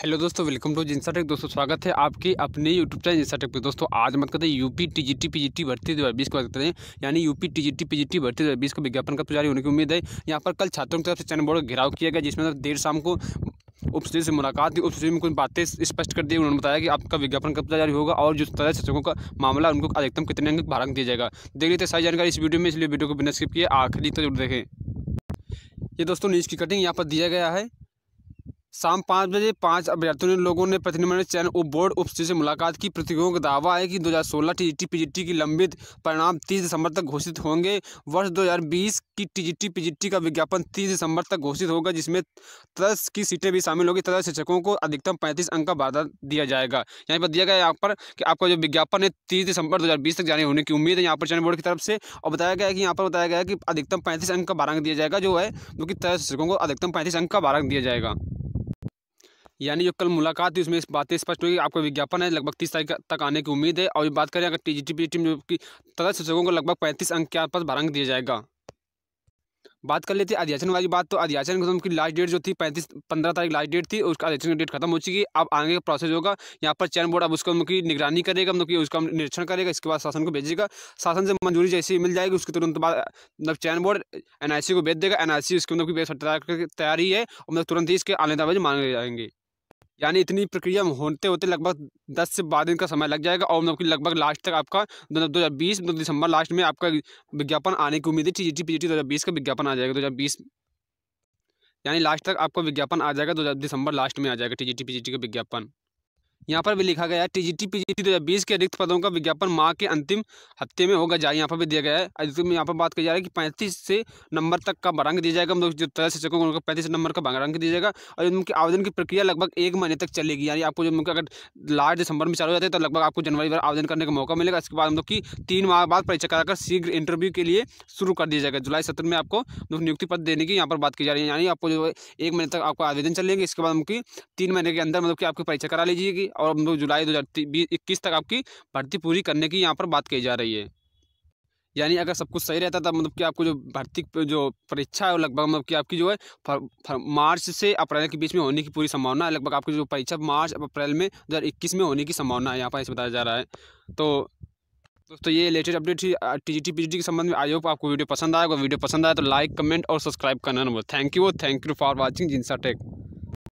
hello दोस्तों welcome to जिनसा take दोस्तों स्वागत है आपके अपने यूट्यूब चैनल जिनसा टेक पे दोस्तों आज मत करते यूपी टीजीटी पीजीटी भर्ती दो हज़ार बीस को करते हैं यानी यूपी टीजीटी पीजीटी भर्ती दो हज़ार बीस को विज्ञापन का जारी होने की उम्मीद है यहाँ पर कल छात्रों की तरफ से चैनल बोर्ड का घेराव किया गया जिसमें देर शाम को उप सचिव से मुलाकात हुई उप सचिव में कुछ बातें स्पष्ट कर दी उन्होंने बताया कि आपका विज्ञापन कब तक जारी होगा और जिस तरह शिक्षकों का मामला उनको अधिकतम कितने अंक भार दिया जाएगा देख लेते सारी जानकारी इस वीडियो में इसलिए वीडियो को बिना स्किप किए आखिरी तक जरूर देखें ये दोस्तों न्यूज़ की कटिंग यहाँ पर दिया गया है शाम पाँच बजे पाँच अभ्यर्थियों लोगों ने प्रतिनिधिमंडल चयन उप बोर्ड उप से मुलाकात की प्रतियोगियों का दावा है कि 2016 जी टी की लंबित परिणाम 30 दिसंबर तक घोषित होंगे वर्ष 2020 की जी टी का विज्ञापन 30 दिसंबर तक घोषित होगा जिसमें दस की सीटें भी शामिल होगी तथा शिक्षकों को अधिकतम पैंतीस अंक का बाधा दिया जाएगा यहाँ पर दिया गया यहाँ पर कि आपका जो विज्ञापन है तीस दिसंबर दो तक जारी होने की उम्मीद है यहाँ पर चयन बोर्ड की तरफ से और बताया गया कि यहाँ पर बताया गया कि अधिकतम पैंतीस अंक का बारह दिया जाएगा जो है जो कि तरह शिक्षकों को अधिकतम पैंतीस अंक का बारह दिया जाएगा यानी जो कल मुलाकात थी उसमें इस बातें स्पष्ट हुई आपका विज्ञापन है लगभग तीस तारीख तक आने की उम्मीद है और बात करें अगर टी जी टीम जो कि शिक्षकों को लगभग पैंतीस अंक के आसपास भारंक दिया जाएगा बात कर लेते हैं अध्याचन वाली बात तो अध्याचन की तो लास्ट डेट जो थी पैंतीस पंद्रह तारीख लास्ट डेट थी उसका अध्यक्ष की डेट खत्म हो चुकी है अब आगे का प्रोसेस होगा यहाँ पर चयन बोर्ड अब उसका उनकी मतलब निगरानी करेगा मतलब कि उसका निरीक्षण करेगा इसके बाद शासन को भेजेगा शासन से मंजूरी जैसे ही मिल जाएगी उसके तुरंत बाद मतलब चयन बोर्ड एन को भेज देगा एन उसके मतलब की तैयारी है और मतलब तुरंत ही इसके आने दावे मतलब मांगे जाएंगे यानी इतनी प्रक्रिया होते होते लगभग दस से बारह दिन का समय लग जाएगा और मतलब लगभग लास्ट तक आपका दो हज़ार बीस दो दिसंबर लास्ट में आपका विज्ञापन आने की उम्मीद है टी जी पी जी दो हज़ार बीस का विज्ञापन आ जाएगा दो हज़ार बीस यानी लास्ट तक आपका विज्ञापन आ जाएगा दो हज़ार दिसंबर लास्ट में आ जाएगा T G T P G का विज्ञापन यहाँ पर भी लिखा गया है T T G G P दो हज़ार बीस के रिक्त पदों का विज्ञापन माह के अंतिम हफ्ते में होगा जारी यहाँ पर भी दिया गया है अधिकतम यहाँ पर बात की जा रही है कि पैंतीस से नंबर तक का भारांक दिया जाएगा मतलब जो तरह शिक्षकों को उनको पैंतीस नंबर का भारांक दिया जाएगा और उनके आवेदन की प्रक्रिया लगभग एक महीने तक चलेगी यानी आपको जब मतलब अगर लास्ट दिसंबर में चालू हो जाते हैं तो लगभग आपको जनवरी भर आवेदन करने का मौका मिलेगा इसके बाद हम लोग मतलब की तीन माह बाद परीक्षा कराकर शीघ्र इंटरव्यू के लिए शुरू कर दिया जाएगा जुलाई सत्र में आपको मतलब नियुक्ति पत्र देने की यहाँ पर बात की जा रही है यानी आपको जो एक महीने तक आपको आवेदन चलेंगे इसके बाद उनकी तीन महीने के अंदर मतलब कि आपकी परीक्षा करा लीजिएगी और हम लोग जुलाई दो हज़ार इक्कीस तक आपकी भर्ती पूरी करने की यहाँ पर बात कही जा रही है यानी अगर सब कुछ सही रहता था मतलब कि आपको जो भर्ती जो परीक्षा है लगभग मतलब कि आपकी जो है फर, फर, मार्च से अप्रैल के बीच में होने की पूरी संभावना है लगभग आपकी जो परीक्षा मार्च अप्रैल में दो में होने की संभावना है यहाँ पर ऐसे बताया जा रहा है तो दोस्तों ये लेटेस्ट अपडेट थी टी जी के संबंध में आई होप आपको वीडियो पसंद आएगा वीडियो पसंद आया तो लाइक कमेंट और सब्सक्राइब करना ना thank you thank you for watching जिनसा टेक